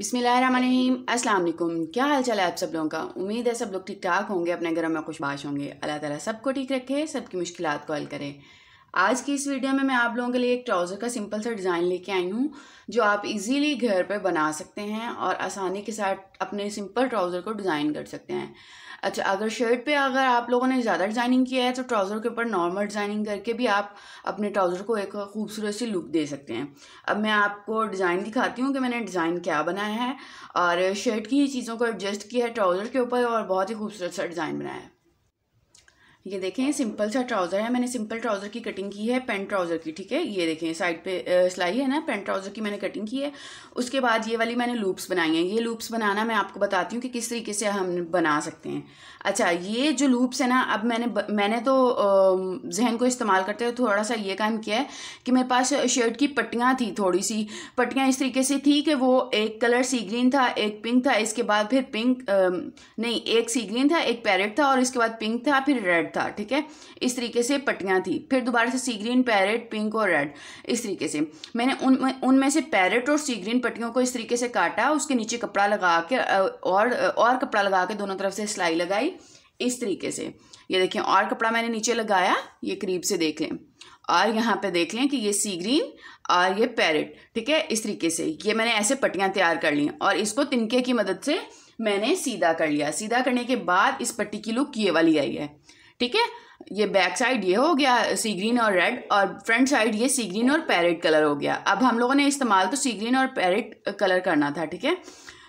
बिसमीम अस्सलाम वालेकुम क्या हाल चाल है आप सब लोगों का उम्मीद है सब लोग ठीक ठाक होंगे अपने घरों में खुशबाश होंगे अल्लाह ताला सबको ठीक रखे सबकी मुश्किलात को हल करें आज की इस वीडियो में मैं आप लोगों के लिए एक ट्राउज़र का सिंपल सा डिज़ाइन लेके आई हूँ जो आप इजीली घर पर बना सकते हैं और आसानी के साथ अपने सिंपल ट्राउज़र को डिज़ाइन कर सकते हैं अच्छा अगर शर्ट पे अगर आप लोगों ने ज़्यादा डिज़ाइनिंग किया है तो ट्राउज़र के ऊपर नॉर्मल डिज़ाइनिंग करके भी आप अपने ट्राउज़र को एक खूबसूरत सी लुक दे सकते हैं अब मैं आपको डिज़ाइन दिखाती हूँ कि मैंने डिज़ाइन क्या बनाया है और शर्ट की ही चीज़ों को एडजस्ट किया है ट्राउज़र के ऊपर और बहुत ही खूबसूरत सा डिज़ाइन बनाया है ये देखें सिंपल सा ट्राउज़र है मैंने सिंपल ट्राउज़र की कटिंग की है पेंट ट्राउज़र की ठीक है ये देखें साइड पे सिलाई है ना पेंट ट्राउज़र की मैंने कटिंग की है उसके बाद ये वाली मैंने लूप्स बनाई हैं ये लूप्स बनाना मैं आपको बताती हूँ कि किस तरीके से हम बना सकते हैं अच्छा ये जो लूप्स है ना अब मैंने मैंने तो जहन को इस्तेमाल करते हुए थोड़ा सा ये काम किया है कि मेरे पास शर्ट की पट्टियाँ थी थोड़ी सी पट्टियाँ इस तरीके से थी कि वो एक कलर सी ग्रीन था एक पिंक था इसके बाद फिर पिंक नहीं एक सी ग्रीन था एक पैरेट था और इसके बाद पिंक था फिर रेड था था ठीक है इस तरीके से पट्टियाँ थी फिर दोबारा से सी ग्रीन पैरेट पिंक और रेड इस तरीके से मैंने उन उनमें से पैरेट और सी ग्रीन पट्टियों को इस तरीके से काटा उसके नीचे कपड़ा लगा के और और कपड़ा लगा के दोनों तरफ से सिलाई लगाई इस तरीके से ये देखें और कपड़ा मैंने नीचे लगाया ये करीब से देख लें और यहाँ पे देख लें कि ये सी ग्रीन और ये पैरेट ठीक है इस तरीके से ये मैंने ऐसे पट्टियाँ तैयार कर ली और इसको तिनके की मदद से मैंने सीधा कर लिया सीधा करने के बाद इस पट्टी की लुक ये वाली आई है ठीक है ये बैक साइड ये हो गया सी ग्रीन और रेड और फ्रंट साइड ये सी ग्रीन और पैरेट कलर हो गया अब हम लोगों ने इस्तेमाल तो सी ग्रीन और पैरेट कलर करना था ठीक है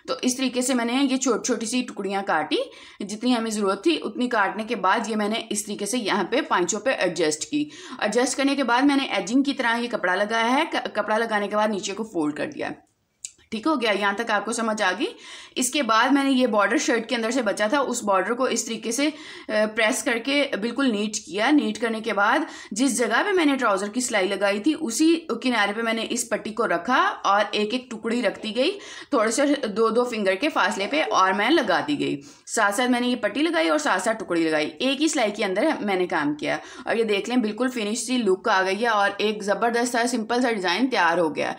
तो इस तरीके से मैंने ये छोटी छोटी सी टुकड़ियाँ काटी जितनी हमें ज़रूरत थी उतनी काटने के बाद ये मैंने इस तरीके से यहाँ पे पाँचों पे एडजस्ट की एडजस्ट करने के बाद मैंने एजिंग की तरह ये कपड़ा लगाया है कपड़ा लगाने के बाद नीचे को फोल्ड कर दिया ठीक हो गया यहाँ तक आपको समझ आ गई इसके बाद मैंने ये बॉर्डर शर्ट के अंदर से बचा था उस बॉर्डर को इस तरीके से प्रेस करके बिल्कुल नीट किया नीट करने के बाद जिस जगह पे मैंने ट्राउज़र की सिलाई लगाई थी उसी किनारे पे मैंने इस पट्टी को रखा और एक एक टुकड़ी रख दी गई थोड़े से दो दो फिंगर के फासले पे और मैं लगा दी गई साथ साथ मैंने ये पट्टी लगाई और साथ साथ टुकड़ी लगाई एक ही सिलाई के अंदर मैंने काम किया और ये देख लें बिल्कुल फिनिश सी लुक आ गई है और एक ज़बरदस्त सा सिंपल सा डिज़ाइन तैयार हो गया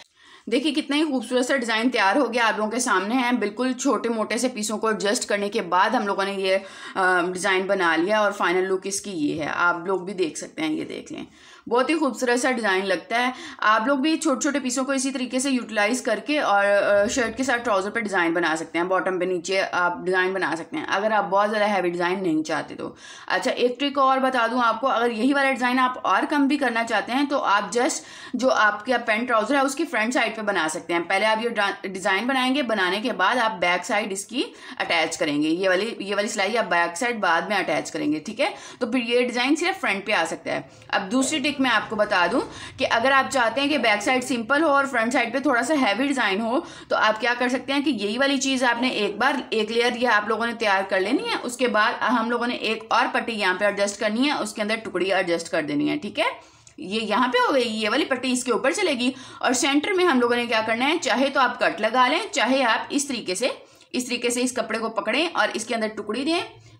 देखिए कितना ही खूबसूरत सा डिज़ाइन तैयार हो गया आप लोगों के सामने है बिल्कुल छोटे मोटे से पीसों को एडजस्ट करने के बाद हम लोगों ने ये डिज़ाइन बना लिया और फाइनल लुक इसकी ये है आप लोग भी देख सकते हैं ये देख लें बहुत ही खूबसूरत सा डिज़ाइन लगता है आप लोग भी छोटे छोटे पीसों को इसी तरीके से यूटिलाइज़ करके और शर्ट के साथ ट्राउज़र पर डिज़ाइन बना सकते हैं बॉटम पे नीचे आप डिज़ाइन बना सकते हैं अगर आप बहुत ज़्यादा हैवी डिज़ाइन नहीं चाहते तो अच्छा एक ट्रिक और बता दूँ आपको अगर यही वाला डिज़ाइन आप और कम भी करना चाहते हैं तो आप जस्ट जो आपका पेंट ट्राउज़र है उसकी फ्रंट साइड साइड पे बना सकते हैं पहले आप ये डिज़ाइन बनाएंगे बनाने के बाद आप बैक साइड इसकी अटैच करेंगे ये वाली ये वाली सिलाई आप बैक साइड बाद में अटैच करेंगे ठीक है तो फिर ये डिज़ाइन सिर्फ फ्रंट पे आ सकता है अब दूसरी टिक मैं आपको बता दूँ कि अगर आप चाहते हैं कि बैक साइड सिंपल हो और फ्रंट साइड पर थोड़ा सा हैवी डिज़ाइन हो तो आप क्या कर सकते हैं कि यही वाली चीज़ आपने एक बार एक लेयर यह आप लोगों ने तैयार कर लेनी है उसके बाद हम लोगों ने एक और पट्टी यहाँ पे एडजस्ट करनी है उसके अंदर टुकड़ी एडजस्ट कर देनी है ठीक है ये यहाँ पे हो गई ये वाली पट्टी इसके ऊपर चलेगी और सेंटर में हम लोगों ने क्या करना है चाहे तो आप कट लगा लें चाहे आप इस तरीके से इस तरीके से इस कपड़े को पकड़ें और इसके अंदर टुकड़ी दें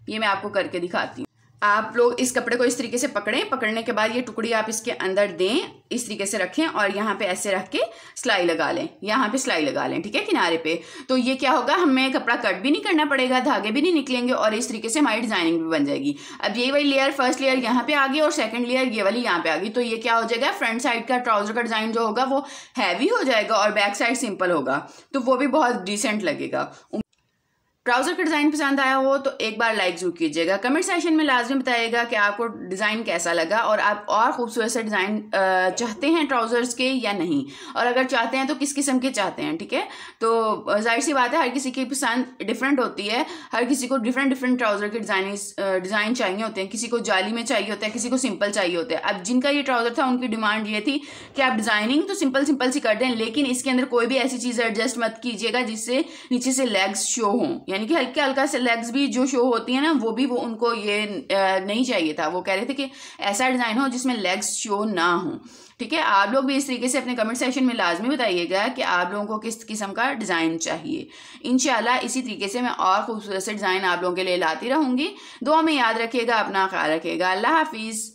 ये मैं आपको करके दिखाती हूँ आप लोग इस कपड़े को इस तरीके से पकड़ें पकड़ने के बाद ये टुकड़ी आप इसके अंदर दें इस तरीके से रखें और यहाँ पे ऐसे रख के सिलाई लगा लें यहाँ पे सिलाई लगा लें ठीक है किनारे पे तो ये क्या होगा हमें कपड़ा कट भी नहीं करना पड़ेगा धागे भी नहीं निकलेंगे और इस तरीके से हमारी डिजाइनिंग भी बन जाएगी अब ये वाली लेयर फर्स्ट लेयर यहाँ पे आ गई और सेकंड लेयर ये वाली यहाँ पे आ गई तो ये क्या हो जाएगा फ्रंट साइड का ट्राउजर का डिजाइन जो होगा वो हैवी हो जाएगा और बैक साइड सिंपल होगा तो वो भी बहुत डिसेंट लगेगा ट्राउज़र का डिज़ाइन पसंद आया हो तो एक बार लाइक जरूर कीजिएगा कमेंट सेशन में लाजमी बताइएगा कि आपको डिज़ाइन कैसा लगा और आप और खूबसूरत से डिज़ाइन चाहते हैं ट्राउज़र्स के या नहीं और अगर चाहते हैं तो किस किस्म के चाहते हैं ठीक है तो जाहिर सी बात है हर किसी की पसंद डिफरेंट होती है हर किसी को डिफरेंट डिफरेंट ट्राउज़र के डिज़ाइन डिज़ाइन चाहिए होते हैं किसी को जाली में चाहिए होता है किसी को सिंपल चाहिए होता है अब जिनका ये ट्राउज़र था उनकी डिमांड ये थी कि आप डिज़ाइनिंग तो सिंपल सिंपल सी कर दें लेकिन इसके अंदर कोई भी ऐसी चीज़ एडजस्ट मत कीजिएगा जिससे नीचे से लेग्स शो हों यानी यानी कि हल्के हल्का से लेग्स भी जो शो होती है ना वो भी वो उनको ये नहीं चाहिए था वो कह रहे थे कि ऐसा डिज़ाइन हो जिसमें लेग्स शो ना हो ठीक है आप लोग भी इस तरीके से अपने कमेंट सेक्शन में लाजमी बताइएगा कि आप लोगों को किस किस्म का डिज़ाइन चाहिए इन इसी तरीके से मैं और खूबसूरत से डिज़ाइन आप लोगों के लिए लाती रहूँगी दो में याद रखिएगा अपना ख्याल रखिएगा अल्लाह हाफिज़